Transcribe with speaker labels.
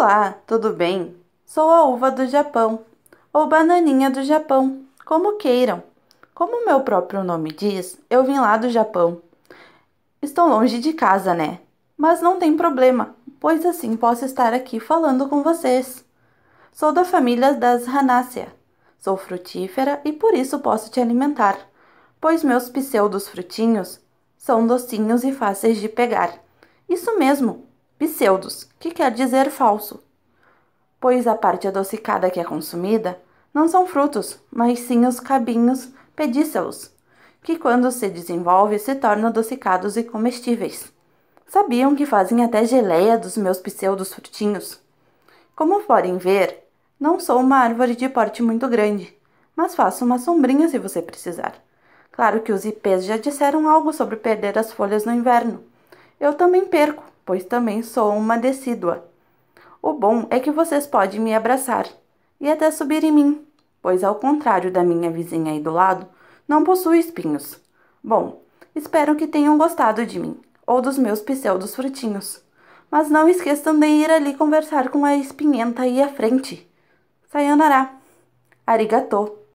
Speaker 1: Olá, tudo bem? Sou a uva do Japão, ou bananinha do Japão, como queiram. Como meu próprio nome diz, eu vim lá do Japão. Estou longe de casa, né? Mas não tem problema, pois assim posso estar aqui falando com vocês. Sou da família das Hanacea. Sou frutífera e por isso posso te alimentar, pois meus pseudos frutinhos são docinhos e fáceis de pegar. Isso mesmo, pseudos, que quer dizer falso, pois a parte adocicada que é consumida não são frutos, mas sim os cabinhos pedícelos, que quando se desenvolve se tornam adocicados e comestíveis. Sabiam que fazem até geleia dos meus pseudos frutinhos? Como podem ver, não sou uma árvore de porte muito grande, mas faço uma sombrinha se você precisar. Claro que os IPs já disseram algo sobre perder as folhas no inverno. Eu também perco, pois também sou uma decídua. O bom é que vocês podem me abraçar e até subir em mim, pois, ao contrário da minha vizinha aí do lado, não possuo espinhos. Bom, espero que tenham gostado de mim ou dos meus pseudos frutinhos. Mas não esqueçam de ir ali conversar com a espinhenta aí à frente. Sayonara. Arigatou.